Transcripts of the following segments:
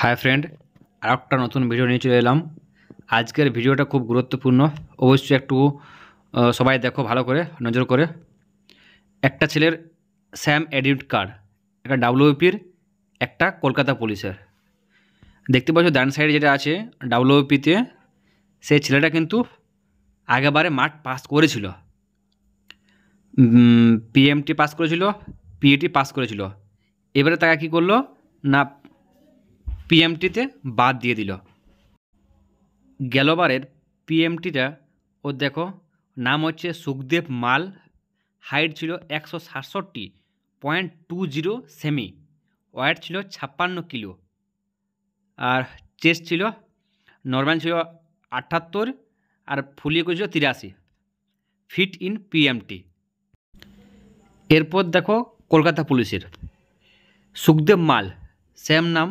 hi friend আর একটা নতুন video নিয়ে চলে এলাম আজকের ভিডিওটা খুব গুরুত্বপূর্ণ অবশ্যই একটু সবাই দেখো ভালো করে নজর করে একটা ছেলের স্যাম এডিট কার্ড একটা ডাব্লিউপির একটা কলকাতা পুলিশের দেখতে পাচ্ছ ডান সাইডে যেটা আছে ডাব্লিউপিতে সেই ছেলেটা কিন্তু আগেবারে মাঠ পাস করেছিল পিএমটি পাস করেছিল পিএটি পাস e করেছিল এবারে তাকে কী করলো না পিএমটিতে বাদ দিয়ে দিল গেলবারের পিএমটিটা ও দেখো নাম হচ্ছে সুখদেব মাল হাইট ছিল একশো সাতষট্টি পয়েন্ট টু জিরো সেমি ওয়েট ছিল ছাপ্পান্ন কিলো আর চেস্ট ছিল নর্মাল ছিল আটাত্তর আর ফুলিয়ে করেছিল তিরাশি ফিট ইন পিএমটি এরপর দেখো কলকাতা পুলিশের সুখদেব মাল সেম নাম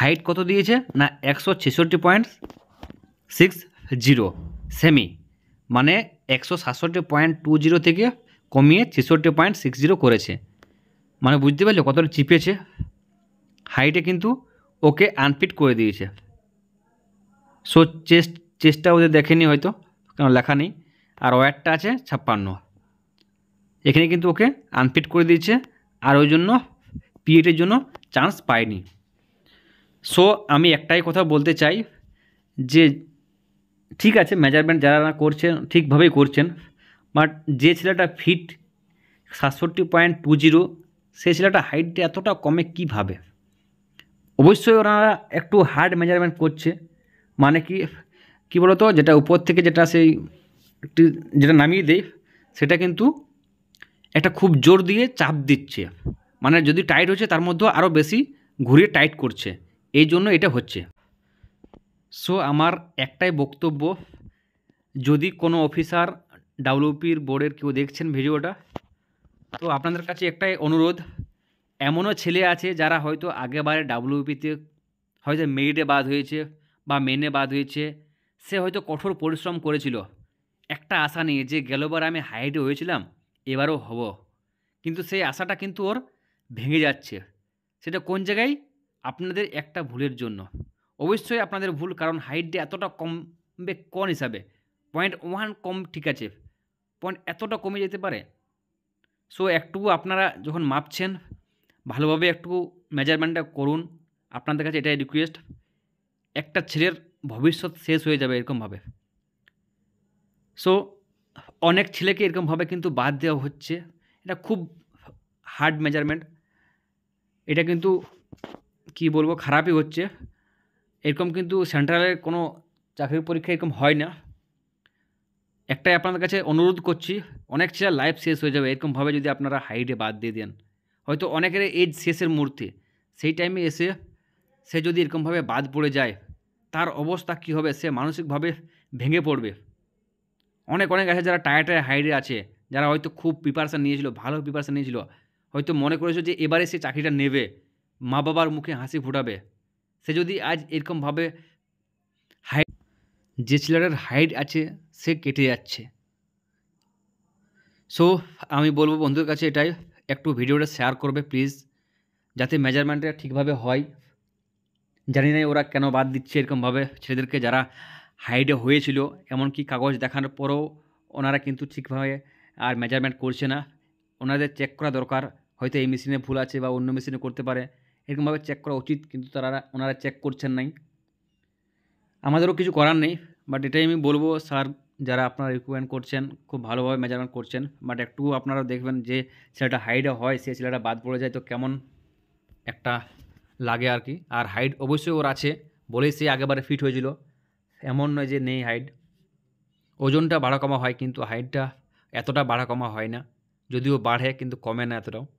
হাইট কত দিয়েছে না একশো ছেষট্টি পয়েন্ট সিক্স জিরো সেমি মানে একশো সাতষট্টি পয়েন্ট টু জিরো থেকে কমিয়ে ছেষট্টি পয়েন্ট সিক্স জিরো করেছে মানে বুঝতে পারলে কতটা চিপেছে হাইটে কিন্তু ওকে আনফিট করে দিয়েছে সো চেস্ট চেষ্টা ওদের দেখেনি হয়তো কেন লেখা নেই আর ওয়ারটা আছে ছাপ্পান্ন এখানে কিন্তু ওকে আনফিট করে দিয়েছে আর ওই জন্য পিএটের জন্য চান্স পায়নি সো আমি একটাই কথা বলতে চাই যে ঠিক আছে মেজারমেন্ট যারা করছেন ঠিকভাবেই করছেন বাট যে ছেলেটা ফিট সাতষট্টি পয়েন্ট টু জিরো সে ছেলেটা হাইটটা এতটা কমে কীভাবে অবশ্যই ওনারা একটু হার্ড মেজারমেন্ট করছে মানে কি কী বলতো যেটা উপর থেকে যেটা সেই যেটা নামিয়ে দেয় সেটা কিন্তু একটা খুব জোর দিয়ে চাপ দিচ্ছে মানে যদি টাইট হচ্ছে তার মধ্যেও আরও বেশি ঘুরিয়ে টাইট করছে এই জন্য এটা হচ্ছে সো আমার একটাই বক্তব্য যদি কোনো অফিসার ডাব্লিউপির বোর্ডের কেউ দেখছেন ভিডিওটা তো আপনাদের কাছে একটাই অনুরোধ এমনও ছেলে আছে যারা হয়তো আগেবারে ডাব্লিউপিতে হয়তো মেরিটে বাদ হয়েছে বা মেনে বাদ হয়েছে সে হয়তো কঠোর পরিশ্রম করেছিল একটা আশা নিয়ে যে গেলবার আমি হাইটে হয়েছিলাম এবারও হব কিন্তু সেই আশাটা কিন্তু ওর ভেঙে যাচ্ছে সেটা কোন জায়গায় আপনাদের একটা ভুলের জন্য অবশ্যই আপনাদের ভুল কারণ হাইটটা এতটা কমবে কোন হিসাবে পয়েন্ট ওয়ান কম ঠিক আছে পয়েন্ট এতটা কমে যেতে পারে সো একটু আপনারা যখন মাপছেন ভালোভাবে একটু মেজারমেন্টটা করুন আপনাদের কাছে এটাই রিকোয়েস্ট একটা ছেলের ভবিষ্যৎ শেষ হয়ে যাবে এরকমভাবে সো অনেক ছেলেকে এরকমভাবে কিন্তু বাদ দেওয়া হচ্ছে এটা খুব হার্ড মেজারমেন্ট এটা কিন্তু কি বলবো খারাপই হচ্ছে এরকম কিন্তু সেন্ট্রালের কোনো চাকরির পরীক্ষা এরকম হয় না একটাই আপনাদের কাছে অনুরোধ করছি অনেক ছেলে লাইফ শেষ হয়ে যাবে এরকমভাবে যদি আপনারা হাইডে বাদ দিয়ে দেন হয়তো অনেকের এজ শেষের মুহূর্তে সেই টাইমে এসে সে যদি এরকমভাবে বাদ পড়ে যায় তার অবস্থা কী হবে সে মানসিকভাবে ভেঙে পড়বে অনেক অনেক আছে যারা টায়ার টায়ার হাইডে আছে যারা হয়তো খুব প্রিপারেশান নিয়েছিল ভালো প্রিপারেশান নিয়েছিল হয়তো মনে করেছে যে এবারে সে চাকরিটা নেবে মা বাবার মুখে হাসি ফোটাবে সে যদি আজ এরকমভাবে হাইট যে ছেলেটার হাইট আছে সে কেটে যাচ্ছে সো আমি বলবো বন্ধুর কাছে এটাই একটু ভিডিওটা শেয়ার করবে প্লিজ যাতে মেজারমেন্টটা ঠিকভাবে হয় জানি না ওরা কেন বাদ দিচ্ছে এরকমভাবে ছেলেদেরকে যারা হাইডে হয়েছিল এমনকি কাগজ দেখানোর পরেও ওনারা কিন্তু ঠিকভাবে আর মেজারমেন্ট করছে না ওনাদের চেক করা দরকার হয়তো এই মেশিনে ভুল আছে বা অন্য মেশিনে করতে পারে এরকমভাবে চেক করা উচিত কিন্তু তারা ওনারা চেক করছেন নাই আমাদেরও কিছু করার নেই বাট এটাই আমি বলবো স্যার যারা আপনারা রিকমেন্ড করছেন খুব ভালোভাবে মেজারমেন্ট করছেন বাট একটু আপনারা দেখবেন যে ছেলেটা হাইটে হয় সে ছেলেটা বাদ পড়ে যায় তো কেমন একটা লাগে আর কি আর হাইট অবশ্যই ওর আছে বলেই সে আগেবারে ফিট হয়েছিল এমন নয় যে নেই হাইট ওজনটা বাড়া কমা হয় কিন্তু হাইটটা এতটা বাড়া কমা হয় না যদিও বাড়ে কিন্তু কমে না এতটাও